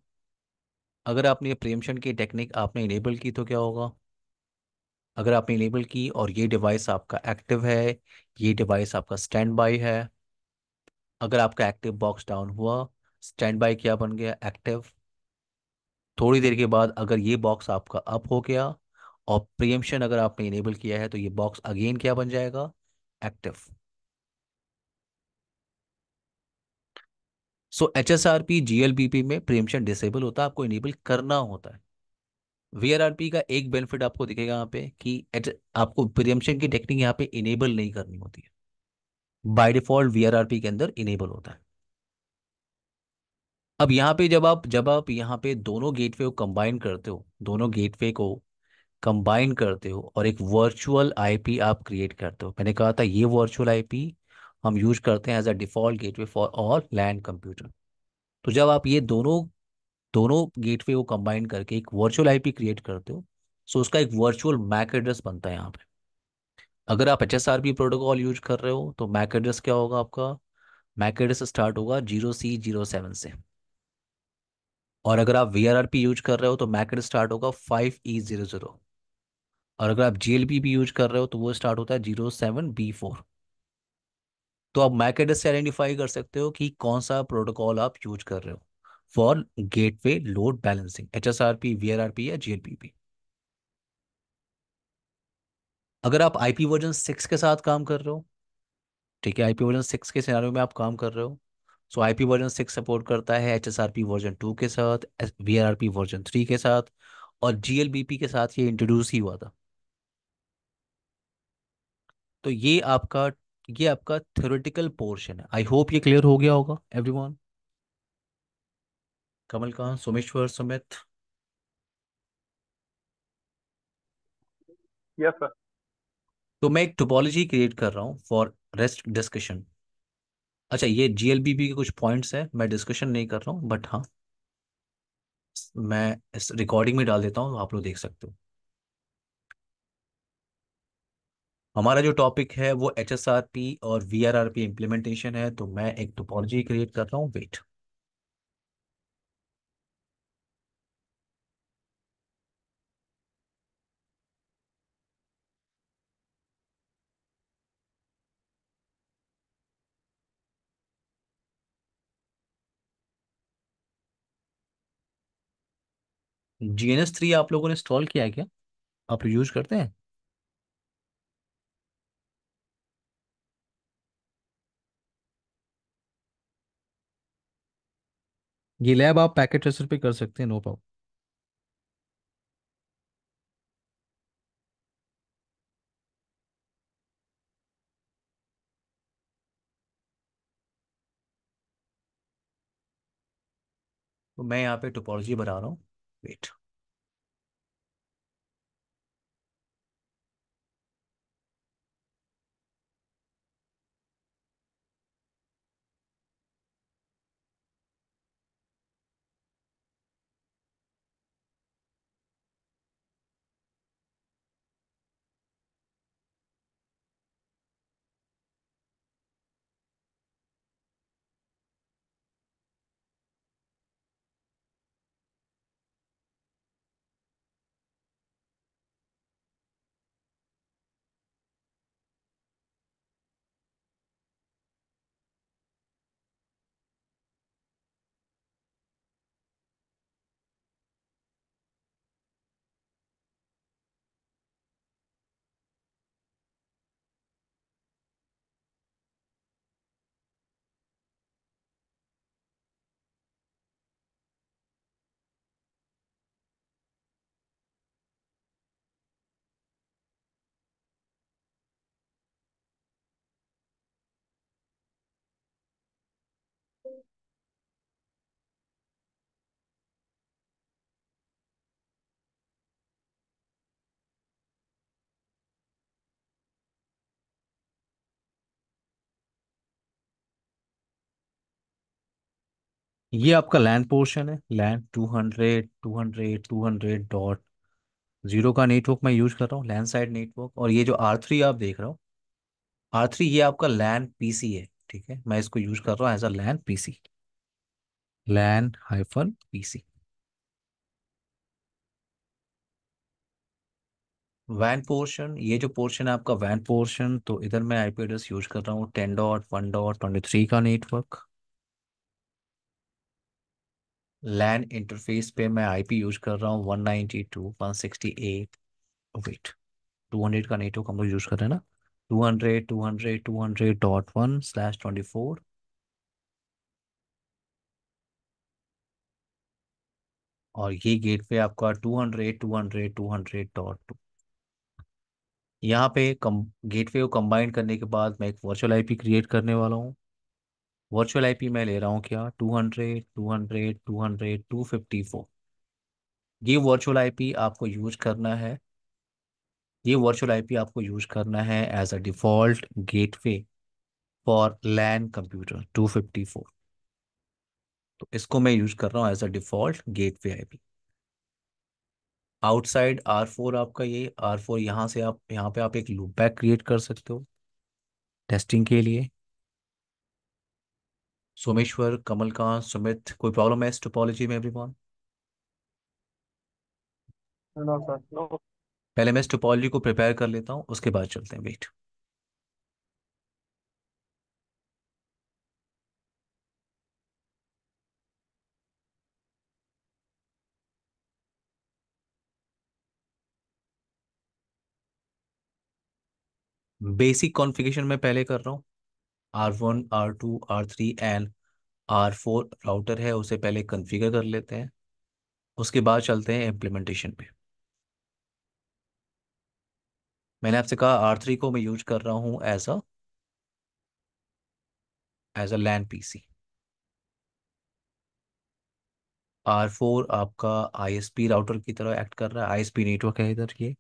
[SPEAKER 1] अगर आपने प्रियम्पशन की टेक्निक आपने इनेबल की तो क्या होगा अगर आपने इनेबल की और ये डिवाइस आपका एक्टिव है ये डिवाइस आपका स्टैंड बाई है अगर आपका एक्टिव बॉक्स डाउन हुआ स्टैंड बाय क्या बन गया एक्टिव थोड़ी देर के बाद अगर ये बॉक्स आपका अप हो गया और प्रियमशन अगर आपने इनेबल किया है तो ये बॉक्स अगेन क्या बन जाएगा active so H S R P G L B P में प्रियमशन डिसेबल होता है आपको इनेबल करना होता है वीआरआरपी का एक बेनिफिट आपको दिखेगा यहाँ पे कि आपको प्रियमशन की टेक्निक यहाँ पे इनेबल नहीं करनी होती है बाय डिफॉल्ट वीआरआरपी के अंदर इनेबल होता है अब यहाँ पे जब आप जब आप यहाँ पे दोनों गेटवे को कंबाइन करते हो दोनों गेटवे को कंबाइन करते हो और एक वर्चुअल आईपी आप क्रिएट करते हो मैंने कहा था ये वर्चुअल आईपी हम यूज करते हैं as a default gateway for all LAN computer तो जब आप ये दोनों दोनों गेटवे को कंबाइन करके एक वर्चुअल आईपी क्रिएट करते हो सो उसका एक वर्चुअल मैक एड्रेस बनता है यहाँ पे अगर आप H R P protocol use कर रहे हो तो मैक एड्रेस क्या होगा आपका मैक एड्रेस स्टार्ट होगा जीरो सी जीरो सेवन से और अगर आप वी यूज कर रहे हो तो मैकेट स्टार्ट होगा फाइव ई जीरो जीरो और अगर आप जी भी यूज कर रहे हो तो वो स्टार्ट होता है जीरो सेवन बी फोर तो आप मैकेट से आइडेंटिफाई कर सकते हो कि कौन सा प्रोटोकॉल आप यूज कर रहे हो for gateway load balancing H S R P V R R P या जी एल पी पी अगर आप आई पी वर्जन सिक्स के साथ काम कर रहे हो ठीक है आई पी वर्जन सिक्स के सिनारियों में आप काम कर रहे हो so I P version six support करता है H S R P version two के साथ V R R P version three के साथ और जी एल बी पी के साथ ये इंट्रोड्यूस ही हुआ था तो ये आपका ये आपका थ्योरेटिकल पोर्शन है आई होप ये क्लियर हो गया होगा everyone Kamal Khan Someshwar Sumit yes, तो मैं एक टोपोलॉजी क्रिएट कर रहा हूँ फॉर रेस्ट डिस्कशन अच्छा ये जीएलबीबी के कुछ पॉइंट्स हैं मैं डिस्कशन नहीं कर रहा हूँ बट हाँ मैं इस रिकॉर्डिंग में डाल देता हूँ आप लोग देख सकते हो हमारा जो टॉपिक है वो एच और V R R P implementation है तो मैं एक टोपोलॉजी क्रिएट कर रहा हूँ वेट जीएनएस थ्री आप लोगों ने इंस्टॉल किया है क्या आप यूज करते हैं ये लैब आप पैकेट ट्रेसर पे कर सकते हैं नो पाओ तो मैं यहाँ पे टोपोलॉजी बना रहा हूँ Wait. ये आपका लैंड पोर्शन है लैंड 200 200 200 डॉट जीरो का नेटवर्क मैं यूज कर रहा हूँ लैंड साइड नेटवर्क और ये जो आर थ्री आप देख रहा हो आर थ्री ये आपका लैंड पीसी है ठीक है मैं इसको यूज कर रहा हूँ as a LAN PC LAN hyphen PC वैन पोर्शन ये जो पोर्शन है आपका वैन पोर्शन तो इधर मैं आईपी एड्रेस यूज कर रहा हूँ ten dot one dot twenty three का नेटवर्क लैन इंटरफेस पे मैं आईपी यूज कर रहा हूँ 192, 168, वेट 200 का नेटवर्क हम लोग यूज कर रहे हैं ना 200, 200, 200 dot one slash twenty four और ये गेट पे आपका 200, 200, हंड्रेड डॉट टू यहाँ पे कम गेटवे को कंबाइन करने के बाद मैं एक वर्चुअल आईपी क्रिएट करने वाला हूँ वर्चुअल आईपी मैं ले रहा हूँ क्या 200 200 200 254 ये वर्चुअल आईपी आपको यूज करना है ये वर्चुअल आईपी आपको यूज करना है as a default gateway for LAN computer 254 तो इसको मैं यूज कर रहा हूँ as a default gateway IP outside R four आपका ये आर फोर यहाँ से आप यहाँ पे आप एक लूप बैक क्रिएट कर सकते हो टेस्टिंग के लिए सोमेश्वर कमलकांत सुमित कोई प्रॉब्लम है इस टोपोलॉजी में एवरीवन
[SPEAKER 2] नो
[SPEAKER 1] पहले मैं इस टोपोलॉजी को प्रिपेयर कर लेता हूं उसके बाद चलते हैं वेट बेसिक कॉन्फ़िगरेशन मैं पहले कर रहा हूँ R one R two R three and R four router है उसे पहले कन्फिगर कर लेते हैं उसके बाद चलते हैं इम्प्लीमेंटेशन पे मैंने आपसे कहा आर थ्री को मैं यूज कर रहा हूं as a as a LAN PC R four आपका आईएसपी राउटर की तरह एक्ट कर रहा है आईएसपी नेटवर्क है इधर ये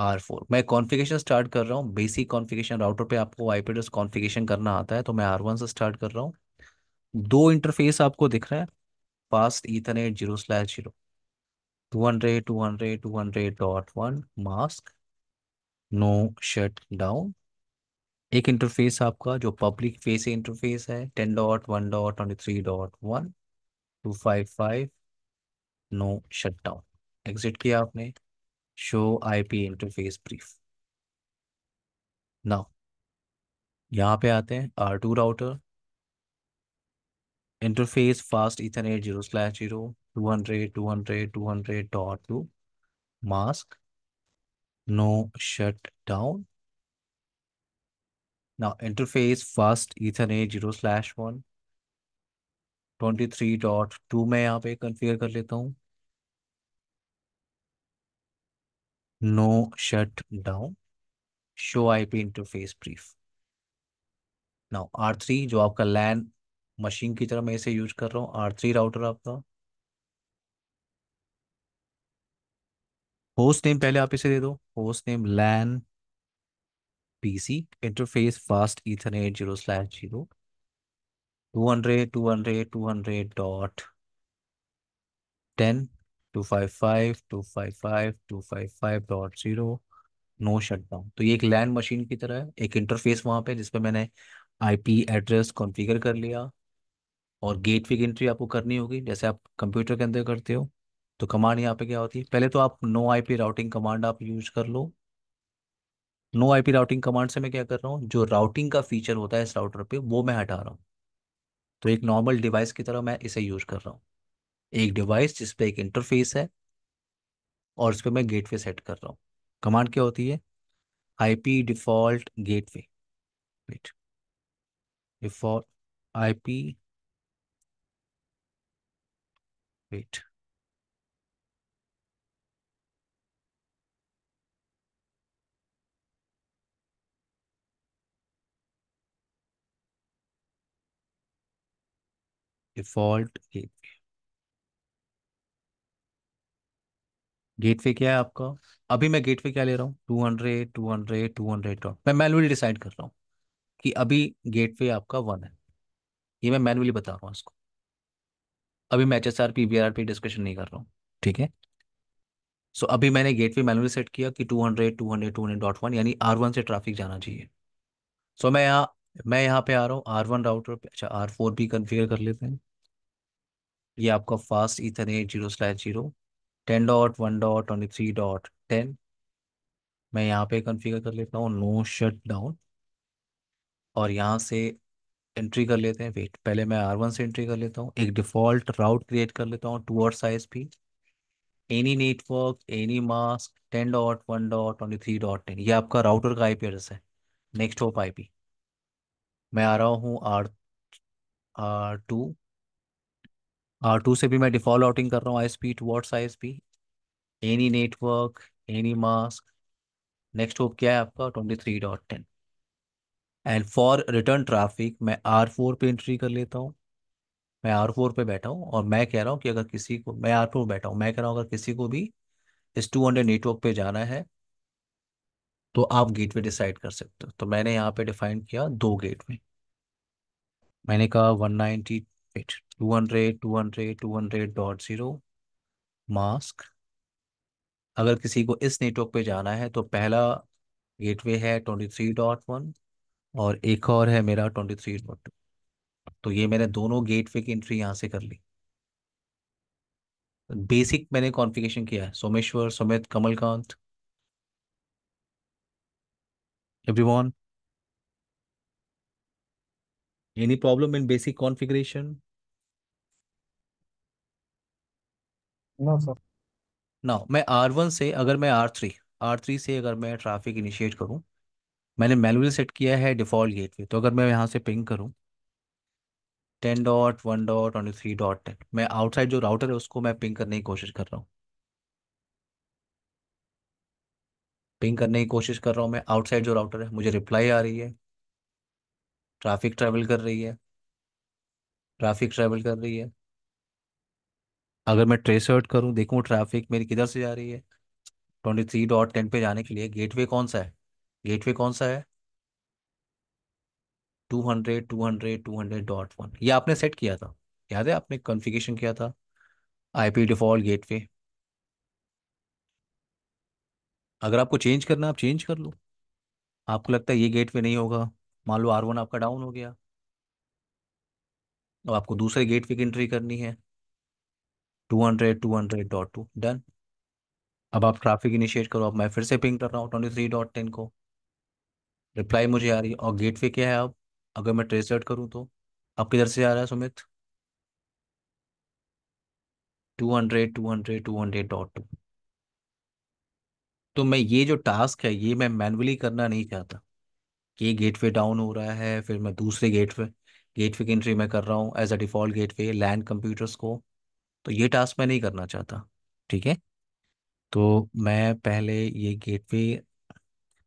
[SPEAKER 1] आर फोर मैं कॉन्फ़िगरेशन स्टार्ट कर रहा हूँ बेसिक कॉन्फ़िगरेशन राउटर पे आपको आई कॉन्फ़िगरेशन करना आता है तो मैं आर वन से स्टार्ट कर रहा हूँ दो इंटरफेस आपको दिख रहा है past eight zero slash zero two hundred two hundred two hundred dot one mask no shutdown एक इंटरफेस आपका जो पब्लिक फेस इंटरफेस है ten dot one dot twenty three dot one two five five no shutdown exit किया आपने show IP interface brief. Now, यहाँ पे आते हैं R two router interface fast ethernet zero slash zero two hundred two hundred two hundred dot two mask no shut down. Now interface fast ethernet 0 slash 1 23.2 मैं यहाँ पे configure कर लेता हूँ no shut down show IP interface brief. now r3 three जो आपका लैन machine की तरह मैं इसे यूज कर रहा हूं आर थ्री राउटर आपका होस्ट नेम पहले आप इसे दे दो host name LAN PC interface fast ethernet zero slash zero two hundred two hundred two hundred dot ten 255 255 no shutdown तो ये एक लैंड मशीन की तरह है एक इंटरफेस वहाँ पे जिसपे मैंने आईपी एड्रेस कॉन्फ़िगर कर लिया और गेट वे एंट्री आपको करनी होगी जैसे आप कंप्यूटर के अंदर करते हो तो कमांड यहाँ पे क्या होती है पहले तो आप नो आईपी राउटिंग कमांड आप यूज कर लो नो आईपी राउटिंग कमांड से मैं क्या कर रहा हूँ जो राउटिंग का फीचर होता है इस राउटर पे वो मैं हटा रहा हूँ तो एक नॉर्मल डिवाइस की तरह मैं इसे यूज कर रहा हूँ एक डिवाइस जिस पे एक इंटरफेस है और उस पर मैं गेटवे सेट कर रहा हूँ कमांड क्या होती है IP default gateway wait default IP wait default gate gateway क्या है आपका अभी मैं गेटवे क्या ले रहा हूँ two hundred two hundred two hundred dot मैं मैनुअली डिसाइड कर रहा हूँ कि अभी गेटवे आपका वन है ये मैं मैनुअली बता रहा हूँ इसको अभी मैं H S R P V R P discussion नहीं कर रहा हूँ ठीक है सो so, अभी मैंने गेटवे मैनुअली सेट किया कि two hundred two hundred two hundred dot one यानी आर वन से ट्रैफिक जाना चाहिए सो so, मैं यहाँ मैं यहाँ पे आ रहा हूँ आर वन राउटर पे अच्छा आर फोर भी कन्फिगर कर लेते हैं ये आपका fast ethernet zero slash zero ten dot one dot twenty three dot ten मैं यहाँ पे कॉन्फ़िगर कर लेता हूँ नो शट डाउन और यहाँ से एंट्री कर लेते हैं वेट पहले मैं आर वन से एंट्री कर लेता हूँ एक डिफ़ॉल्ट राउट क्रिएट कर लेता हूँ टू आर्ट साइज भी any network any mask ten dot one dot twenty three dot ten ये आपका राउटर का आई पी एड्रेस है नेक्स्ट होप आई पी मैं आ रहा हूँ R R two R two से भी मैं डिफॉल्ट आउटिंग कर रहा हूँ I S P two what's I S P any network any mask next hop क्या है आपका twenty three dot ten and for return traffic मैं आर फोर पर एंट्री कर लेता हूँ मैं आर फोर पर बैठा हूँ और मैं कह रहा हूँ कि अगर किसी को मैं आर फोर बैठा हूँ मैं कह रहा हूँ अगर किसी को भी इस टू हंड्रेड नेटवर्क पर जाना है तो आप गेट वे डिसाइड कर सकते हो तो मैंने यहाँ पर डिफाइन किया दो गेटवे मैंने कहा one ninety Wait, 200, 200, 200 dot zero mask अगर किसी को इस नेटवर्क पे जाना है तो पहला गेटवे है 23.1 और एक और है मेरा 23.2 तो ये मैंने दोनों गेटवे की एंट्री यहाँ से कर ली बेसिक मैंने कॉन्फ़िगरेशन किया है Someshwar Sumit Kamalkant everyone any problem in basic configuration no sir now मैं आर वन से अगर मैं आर थ्री आर थ्री से अगर मैं ट्रैफिक इनिशिएट करूँ मैंने मैनुअली सेट किया है डिफॉल्ट गेटवे तो अगर मैं यहाँ से पिंग करूँ ten dot one dot twenty three dot ten मैं आउटसाइड जो राउटर है उसको मैं पिंग करने की कोशिश कर रहा हूँ पिंग करने की कोशिश कर रहा हूँ मैं आउटसाइड जो राउटर है मुझे रिप्लाई आ रही है ट्रैफिक ट्रैवल कर रही है ट्रैफिक ट्रैवल कर रही है अगर मैं ट्रेस आउट करूँ देखूँ ट्रैफिक मेरी किधर से जा रही है ट्वेंटी थ्री डॉट टेन पे जाने के लिए गेटवे कौन सा है गेटवे कौन सा है two hundred two hundred two hundred dot one ये आपने सेट किया था याद है आपने कॉन्फ़िगरेशन किया था आईपी डिफॉल्ट गेटवे अगर आपको चेंज करना आप चेंज कर लो आपको लगता है ये गेटवे नहीं होगा मान लो आर वन आपका डाउन हो गया अब आपको दूसरे गेटवे की एंट्री करनी है two hundred two hundred dot two done अब आप ट्रैफिक इनिशिएट करो अब मैं फिर से पिंग कर रहा हूँ ट्वेंटी थ्री डॉट टेन को रिप्लाई मुझे आ रही है और गेटवे क्या है अब अगर मैं ट्रेस आउट करूँ तो अब किधर से आ रहा है Sumit two hundred two hundred two hundred dot two तो मैं ये जो टास्क है ये मैं मैनुअली करना नहीं चाहता कि गेटवे डाउन हो रहा है फिर मैं दूसरे गेटवे गेटवे की एंट्री मैं कर रहा हूँ as a default gateway LAN computers को तो ये टास्क मैं नहीं करना चाहता ठीक है तो मैं पहले ये गेटवे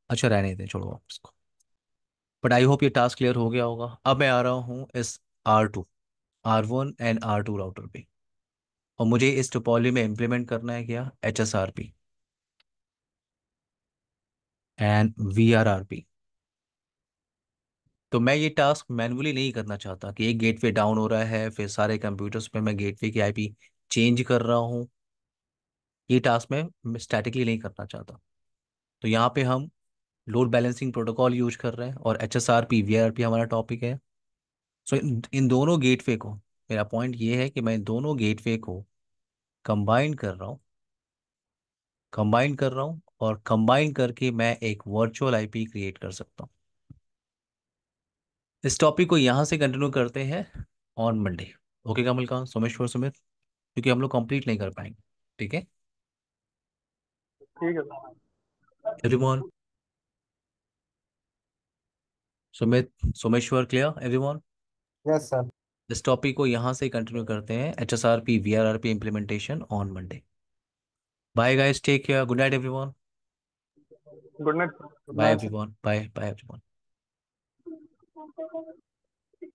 [SPEAKER 1] अच्छा रहने दें छोड़ो आप इसको बट आई होप ये टास्क क्लियर हो गया होगा अब मैं आ रहा हूँ इस R two R one and R two router पे और मुझे इस टोपोली में इम्प्लीमेंट करना है क्या H S R P and V R R P तो मैं ये टास्क मैनुअली नहीं करना चाहता कि एक गेटवे डाउन हो रहा है फिर सारे कंप्यूटर्स पे मैं गेटवे की आईपी चेंज कर रहा हूँ ये टास्क मैं स्टैटिकली नहीं करना चाहता तो यहाँ पे हम लोड बैलेंसिंग प्रोटोकॉल यूज कर रहे हैं और H S R P V R P हमारा टॉपिक है सो so, इन, इन दोनों वे को मेरा पॉइंट ये है कि मैं इन दोनों वे को कंबाइन कर रहा हूँ कंबाइन कर रहा हूँ और कंबाइन करके मैं एक वर्चुअल आईपी क्रिएट कर सकता हूँ इस टॉपिक को यहाँ से कंटिन्यू करते हैं ऑन मंडे ओके कमल का सोमेश्वर सुमित क्योंकि हम लोग कंप्लीट नहीं कर पाएंगे ठीक है ठीक है everyone Sumit Someshwar clear everyone yes sir इस टॉपिक को यहाँ से कंटिन्यू करते हैं H S R P V R R P implementation on Monday bye guys take care good night everyone
[SPEAKER 2] good night bye everyone
[SPEAKER 1] bye bye everyone
[SPEAKER 2] すごい。